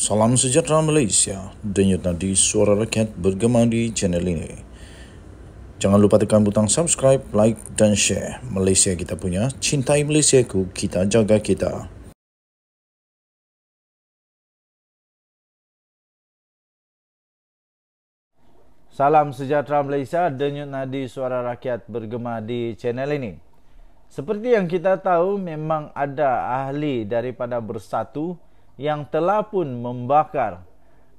Salam sejahtera Malaysia. Denyut nadi suara rakyat bergema di channel ini. Jangan lupa tekan butang subscribe, like dan share. Malaysia kita punya, cintai Malaysia ku, kita jaga kita. Salam sejahtera Malaysia. Denyut nadi suara rakyat bergema di channel ini. Seperti yang kita tahu, memang ada ahli daripada bersatu yang telah pun membakar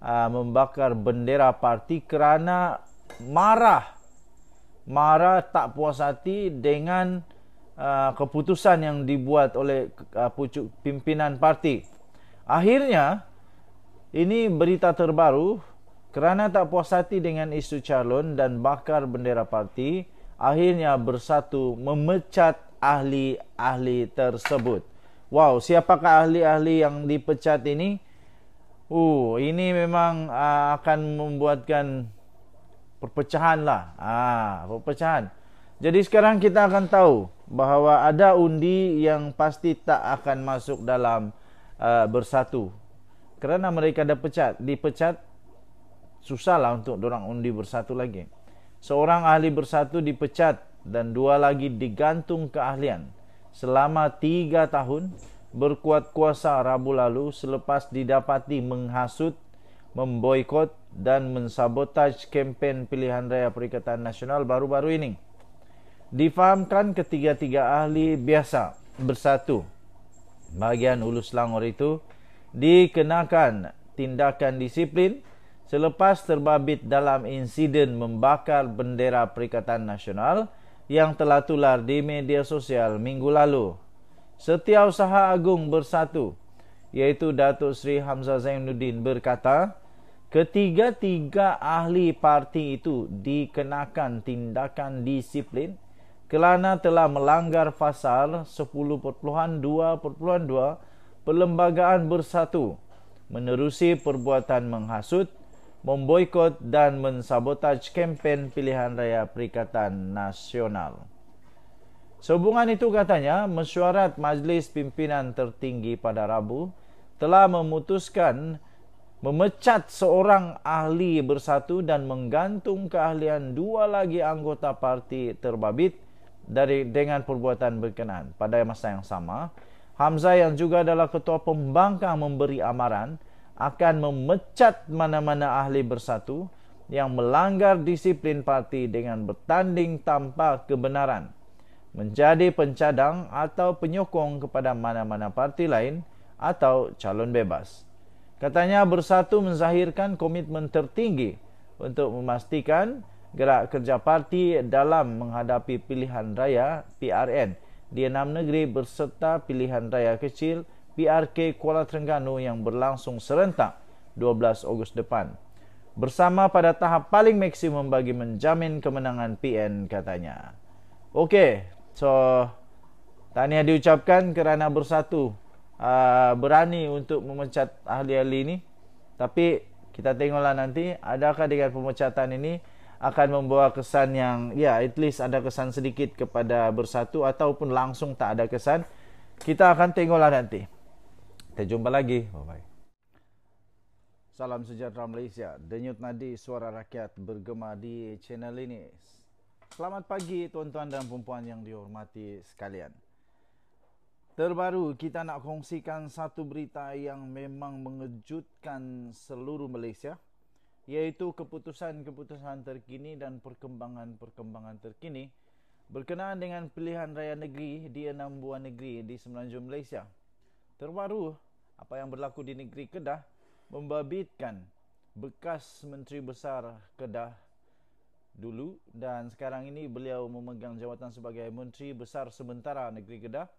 uh, membakar bendera parti kerana marah marah tak puas hati dengan uh, keputusan yang dibuat oleh uh, pucuk pimpinan parti akhirnya ini berita terbaru kerana tak puas hati dengan isu calon dan bakar bendera parti akhirnya bersatu memecat ahli-ahli tersebut Wow, siapakah ahli-ahli yang dipecat ini? Uh, ini memang uh, akan membuatkan perpecahan lah. Ah, perpecahan. Jadi sekarang kita akan tahu bahawa ada undi yang pasti tak akan masuk dalam uh, bersatu. Kerana mereka dah pecat, dipecat susahlah untuk orang undi bersatu lagi. Seorang ahli bersatu dipecat dan dua lagi digantung keahlian selama tiga tahun berkuat kuasa Rabu lalu selepas didapati menghasut, memboikot dan mensabotaj kempen pilihan raya Perikatan Nasional baru-baru ini. Difahamkan ketiga-tiga ahli biasa bersatu bahagian Ulu Selangor itu dikenakan tindakan disiplin selepas terbabit dalam insiden membakar bendera Perikatan Nasional yang telah tular di media sosial minggu lalu. Setiausaha Agung Bersatu, iaitu Datuk Seri Hamzah Zainuddin berkata, ketiga-tiga ahli parti itu dikenakan tindakan disiplin kerana telah melanggar pasal 10.2.2 Perlembagaan Bersatu menerusi perbuatan menghasut memboikot dan mensabotaj kempen pilihan raya Perikatan Nasional. Sehubungan itu katanya, mesyuarat Majlis Pimpinan Tertinggi pada Rabu telah memutuskan memecat seorang ahli bersatu dan menggantung keahlian dua lagi anggota parti terbabit dari dengan perbuatan berkenaan. Pada masa yang sama, Hamzah yang juga adalah ketua pembangkang memberi amaran akan memecat mana-mana ahli bersatu yang melanggar disiplin parti dengan bertanding tanpa kebenaran menjadi pencadang atau penyokong kepada mana-mana parti lain atau calon bebas. Katanya bersatu menzahirkan komitmen tertinggi untuk memastikan gerak kerja parti dalam menghadapi pilihan raya PRN di enam negeri berserta pilihan raya kecil PRK Kuala Terengganu yang berlangsung serentak 12 Ogos depan. Bersama pada tahap paling maksimum bagi menjamin kemenangan PN katanya. Okey, so tahniah diucapkan kerana bersatu uh, berani untuk memecat ahli-ahli ini. Tapi kita tengoklah nanti adakah dengan pemecatan ini akan membawa kesan yang ya at least ada kesan sedikit kepada bersatu ataupun langsung tak ada kesan. Kita akan tengoklah nanti. Kita jumpa lagi. Oh, Bye-bye. Salam sejahtera Malaysia. Denyut nadi suara rakyat bergema di channel ini. Selamat pagi tuan-tuan dan puan-puan yang dihormati sekalian. Terbaru kita nak kongsikan satu berita yang memang mengejutkan seluruh Malaysia iaitu keputusan-keputusan terkini dan perkembangan-perkembangan terkini berkenaan dengan pilihan raya negeri di enam buah negeri di semenanjung Malaysia. Terbaru, apa yang berlaku di negeri Kedah membabitkan bekas menteri besar Kedah dulu dan sekarang ini beliau memegang jawatan sebagai menteri besar sementara negeri Kedah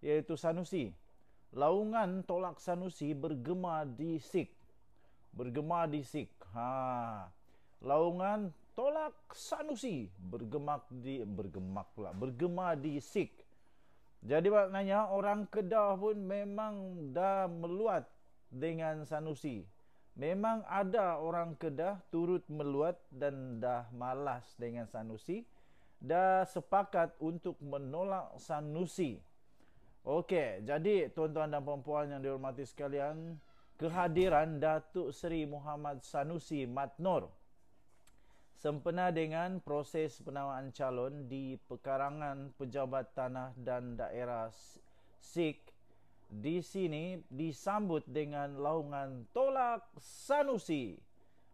iaitu Sanusi. Laungan tolak Sanusi bergema di Sik. Bergema di Sik. Ha. Laungan tolak Sanusi bergemak di bergemaklah bergema di Sik. Jadi maknanya orang Kedah pun memang dah meluat dengan Sanusi. Memang ada orang Kedah turut meluat dan dah malas dengan Sanusi. Dah sepakat untuk menolak Sanusi. Okey, jadi tuan-tuan dan puan-puan yang dihormati sekalian, kehadiran Datuk Seri Muhammad Sanusi Matnor sempena dengan proses penamaan calon di Pekarangan Pejabat Tanah dan Daerah SIK di sini disambut dengan laungan tolak Sanusi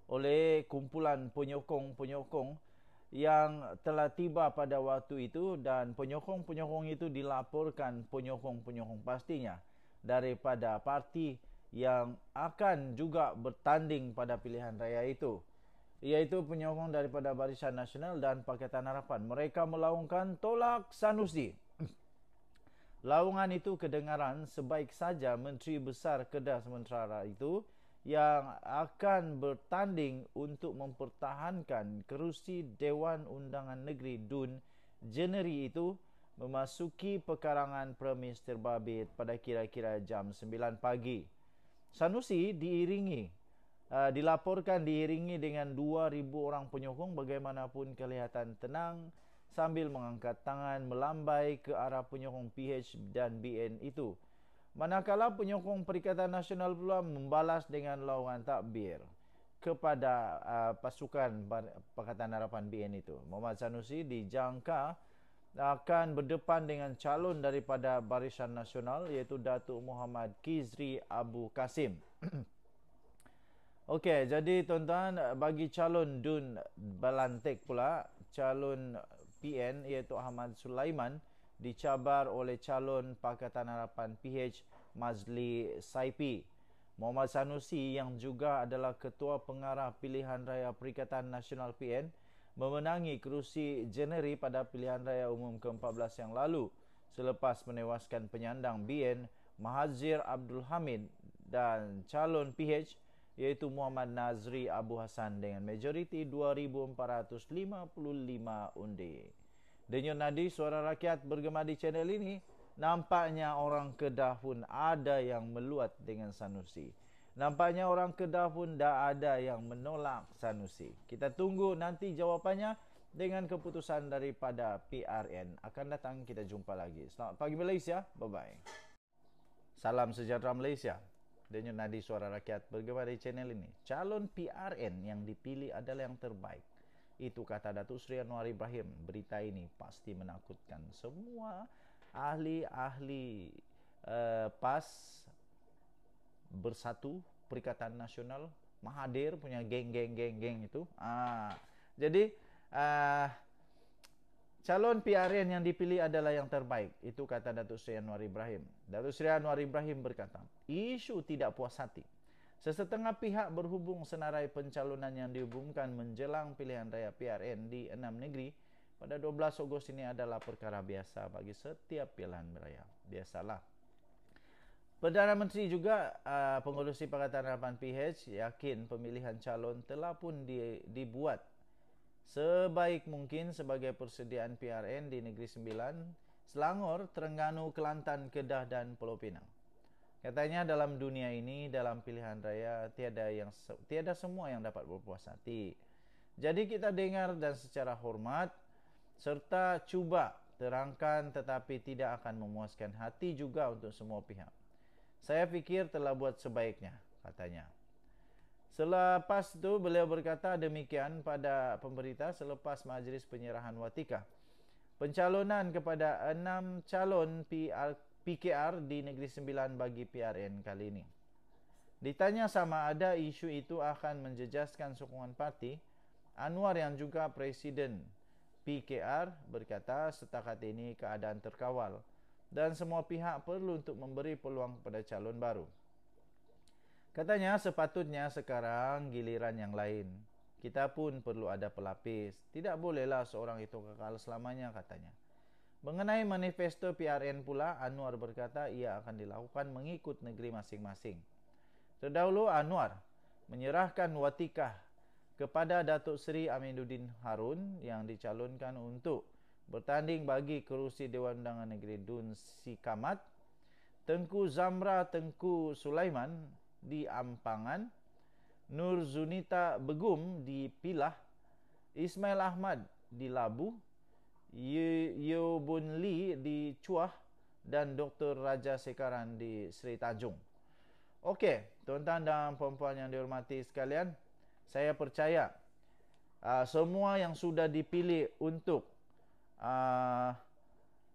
oleh kumpulan penyokong-penyokong yang telah tiba pada waktu itu dan penyokong-penyokong itu dilaporkan penyokong-penyokong pastinya daripada parti yang akan juga bertanding pada pilihan raya itu iaitu penyokong daripada Barisan Nasional dan Pakatan Harapan. Mereka melaungkan tolak Sanusi. Laungan itu kedengaran sebaik saja Menteri Besar Kedah Sementara itu yang akan bertanding untuk mempertahankan kerusi Dewan Undangan Negeri DUN Jeneri itu memasuki pekarangan Premier Babit pada kira-kira jam 9 pagi. Sanusi diiringi Ah, dilaporkan diiringi dengan 2,000 orang penyokong bagaimanapun kelihatan tenang sambil mengangkat tangan melambai ke arah penyokong PH dan BN itu. Manakala penyokong Perikatan Nasional pula membalas dengan lawan takbir kepada uh, pasukan Pakatan Harapan BN itu. Muhammad Sanusi dijangka akan berdepan dengan calon daripada Barisan Nasional iaitu Datuk Muhammad Kizri Abu Kasim. Okey, jadi tuan-tuan eh, bagi calon DUN Belantik pula, calon PN iaitu Ahmad Sulaiman dicabar oleh calon Pakatan Harapan PH Mazli Saipi. Muhammad Sanusi yang juga adalah Ketua Pengarah Pilihan Raya Perikatan Nasional PN memenangi kerusi generi pada pilihan raya umum ke-14 yang lalu selepas menewaskan penyandang BN Mahazir Abdul Hamid dan calon PH iaitu Muhammad Nazri Abu Hassan dengan majoriti 2,455 undi. Denyut nadi suara rakyat bergema di channel ini, nampaknya orang Kedah pun ada yang meluat dengan Sanusi. Nampaknya orang Kedah pun dah ada yang menolak Sanusi. Kita tunggu nanti jawapannya dengan keputusan daripada PRN. Akan datang kita jumpa lagi. Selamat pagi Malaysia. Bye-bye. Salam sejahtera Malaysia. Dengan yun nadi suara rakyat bergema di channel ini. Calon PRN yang dipilih adalah yang terbaik. Itu kata Datuk Seri Anwar Ibrahim. Berita ini pasti menakutkan semua ahli-ahli uh, PAS bersatu Perikatan Nasional Mahadir punya geng-geng-geng-geng itu. Ah, jadi uh, Calon PRN yang dipilih adalah yang terbaik. Itu kata Datuk Seri Anwar Ibrahim. Datuk Seri Anwar Ibrahim berkata, isu tidak puas hati. Sesetengah pihak berhubung senarai pencalonan yang diumumkan menjelang pilihan raya PRN di enam negeri pada 12 Ogos ini adalah perkara biasa bagi setiap pilihan raya. Biasalah. Perdana Menteri juga uh, pengurusi Pakatan Harapan PH yakin pemilihan calon telah pun di, dibuat sebaik mungkin sebagai persediaan PRN di Negeri Sembilan, Selangor, Terengganu, Kelantan, Kedah dan Pulau Pinang. Katanya dalam dunia ini, dalam pilihan raya, tiada yang tiada semua yang dapat berpuas hati. Jadi kita dengar dan secara hormat serta cuba terangkan tetapi tidak akan memuaskan hati juga untuk semua pihak. Saya fikir telah buat sebaiknya, katanya. Selepas tu beliau berkata demikian pada pemberita selepas majlis penyerahan Watika. Pencalonan kepada enam calon PR, PKR di Negeri Sembilan bagi PRN kali ini. Ditanya sama ada isu itu akan menjejaskan sokongan parti, Anwar yang juga Presiden PKR berkata setakat ini keadaan terkawal dan semua pihak perlu untuk memberi peluang kepada calon baru. Katanya sepatutnya sekarang giliran yang lain. Kita pun perlu ada pelapis. Tidak bolehlah seorang itu kekal selamanya katanya. Mengenai manifesto PRN pula, Anwar berkata ia akan dilakukan mengikut negeri masing-masing. Terdahulu Anwar menyerahkan watikah kepada Datuk Seri Aminuddin Harun yang dicalonkan untuk bertanding bagi kerusi Dewan Undangan Negeri Dun Sikamat, Tengku Zamra Tengku Sulaiman di Ampangan, Nur Zunita Begum di Pilah, Ismail Ahmad di Labu, Yeo Bun Lee di Cuah, dan Dr. Raja Sekaran di Seri Tanjung. Okey, tuan-tuan dan puan-puan yang dihormati sekalian, saya percaya uh, semua yang sudah dipilih untuk uh,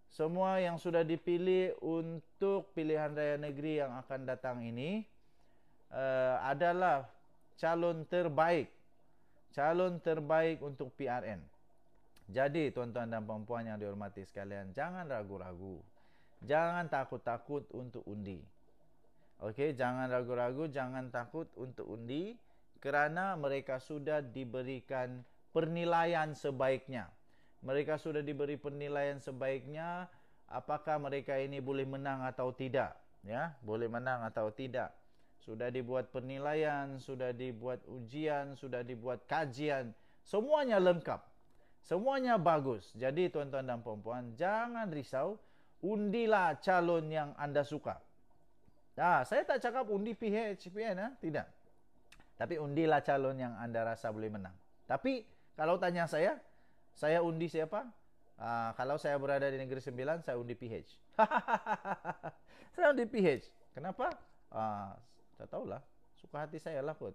semua yang sudah dipilih untuk pilihan raya negeri yang akan datang ini, uh, adalah calon terbaik calon terbaik untuk PRN. Jadi tuan-tuan dan puan-puan yang dihormati sekalian, jangan ragu-ragu. Jangan takut-takut untuk undi. Okey, jangan ragu-ragu, jangan takut untuk undi kerana mereka sudah diberikan penilaian sebaiknya. Mereka sudah diberi penilaian sebaiknya apakah mereka ini boleh menang atau tidak, ya, boleh menang atau tidak sudah dibuat penilaian, sudah dibuat ujian, sudah dibuat kajian, semuanya lengkap. Semuanya bagus. Jadi tuan-tuan dan puan-puan, jangan risau, undilah calon yang anda suka. Nah, ha, saya tak cakap undi PH, PN, ha? tidak. Tapi undilah calon yang anda rasa boleh menang. Tapi kalau tanya saya, saya undi siapa? Uh, kalau saya berada di negeri sembilan, saya undi PH. saya undi PH. Kenapa? Uh, tak tahulah suka hati saya lah kot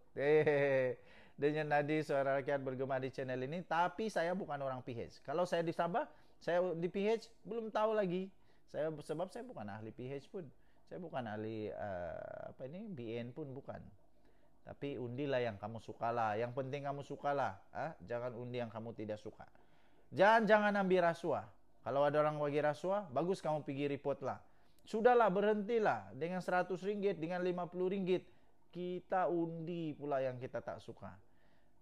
dengan nadi suara rakyat bergema di channel ini tapi saya bukan orang PH kalau saya di Sabah saya di PH belum tahu lagi saya sebab saya bukan ahli PH pun saya bukan ahli uh, apa ini BN pun bukan tapi undilah yang kamu sukalah yang penting kamu sukalah Huh? Ah, jangan undi yang kamu tidak suka jangan jangan ambil rasuah kalau ada orang bagi rasuah bagus kamu pergi report lah sudahlah berhentilah dengan seratus ringgit, dengan lima puluh ringgit. Kita undi pula yang kita tak suka.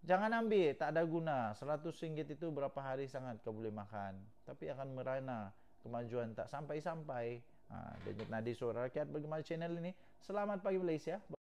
Jangan ambil, tak ada guna. Seratus ringgit itu berapa hari sangat kau boleh makan. Tapi akan merana kemajuan tak sampai-sampai. Ha, Denyut Nadi Suara Rakyat bagaimana channel ini. Selamat pagi Malaysia.